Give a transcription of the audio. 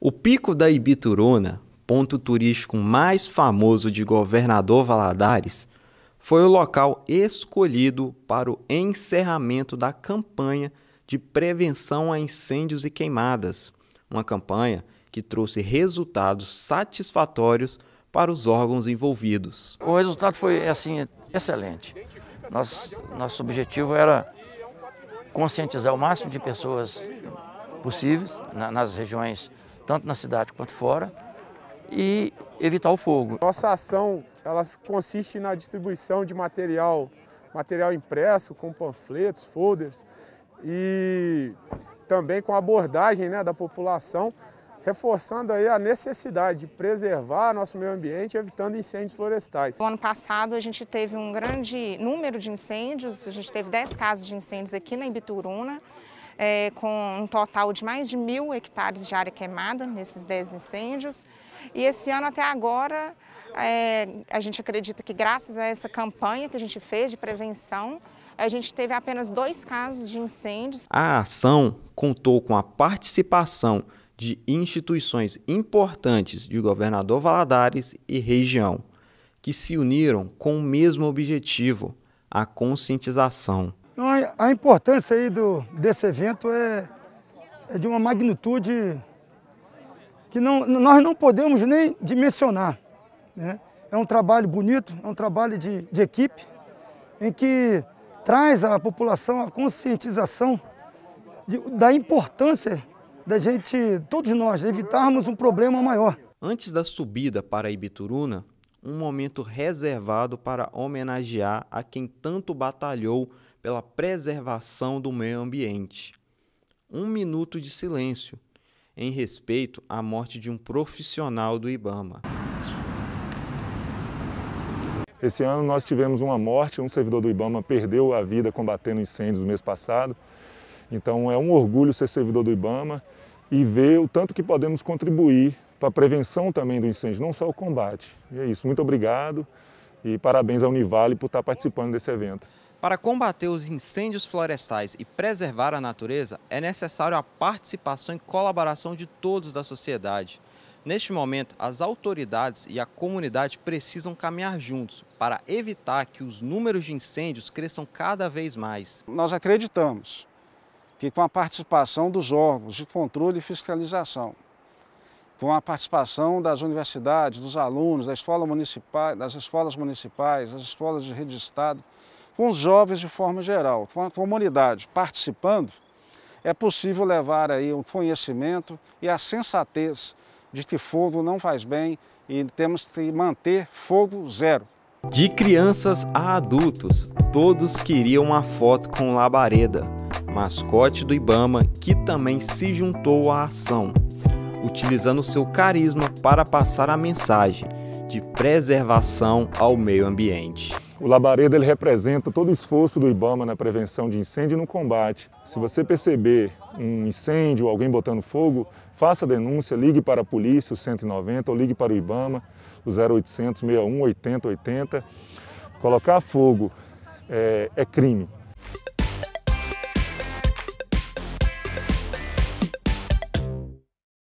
O Pico da Ibituruna, ponto turístico mais famoso de Governador Valadares, foi o local escolhido para o encerramento da campanha de prevenção a incêndios e queimadas, uma campanha que trouxe resultados satisfatórios para os órgãos envolvidos. O resultado foi assim excelente. Nosso, nosso objetivo era conscientizar o máximo de pessoas possíveis na, nas regiões tanto na cidade quanto fora, e evitar o fogo. Nossa ação ela consiste na distribuição de material, material impresso com panfletos, folders e também com abordagem né, da população, reforçando aí a necessidade de preservar nosso meio ambiente, evitando incêndios florestais. No ano passado a gente teve um grande número de incêndios, a gente teve 10 casos de incêndios aqui na Ibituruna, é, com um total de mais de mil hectares de área queimada nesses 10 incêndios. E esse ano até agora, é, a gente acredita que graças a essa campanha que a gente fez de prevenção, a gente teve apenas dois casos de incêndios. A ação contou com a participação de instituições importantes de Governador Valadares e região, que se uniram com o mesmo objetivo, a conscientização a, importância aí do, desse evento é, é de uma magnitude que não, nós não podemos nem dimensionar. Né? É um trabalho bonito, é um trabalho de, de equipe, em que traz à população a conscientização de, da importância da gente, todos nós, evitarmos um problema maior. Antes da subida para Ibituruna, um momento reservado para homenagear a quem tanto batalhou pela preservação do meio ambiente. Um minuto de silêncio em respeito à morte de um profissional do Ibama. Esse ano nós tivemos uma morte, um servidor do Ibama perdeu a vida combatendo incêndios no mês passado. Então é um orgulho ser servidor do Ibama e ver o tanto que podemos contribuir para a prevenção também do incêndio, não só o combate. E é isso. Muito obrigado e parabéns à Univale por estar tá participando desse evento. Para combater os incêndios florestais e preservar a natureza, é necessário a participação e colaboração de todos da sociedade. Neste momento, as autoridades e a comunidade precisam caminhar juntos para evitar que os números de incêndios cresçam cada vez mais. Nós acreditamos que com a participação dos órgãos de controle e fiscalização com a participação das universidades, dos alunos, da escola municipal, das escolas municipais, das escolas de rede de Estado, com os jovens de forma geral, com a comunidade participando, é possível levar aí o conhecimento e a sensatez de que fogo não faz bem e temos que manter fogo zero. De crianças a adultos, todos queriam uma foto com Labareda, mascote do Ibama, que também se juntou à ação utilizando seu carisma para passar a mensagem de preservação ao meio ambiente. O labareda ele representa todo o esforço do IBAMA na prevenção de incêndio e no combate. Se você perceber um incêndio, alguém botando fogo, faça a denúncia, ligue para a polícia, o 190, ou ligue para o IBAMA, o 0800 61 80 80. Colocar fogo é, é crime.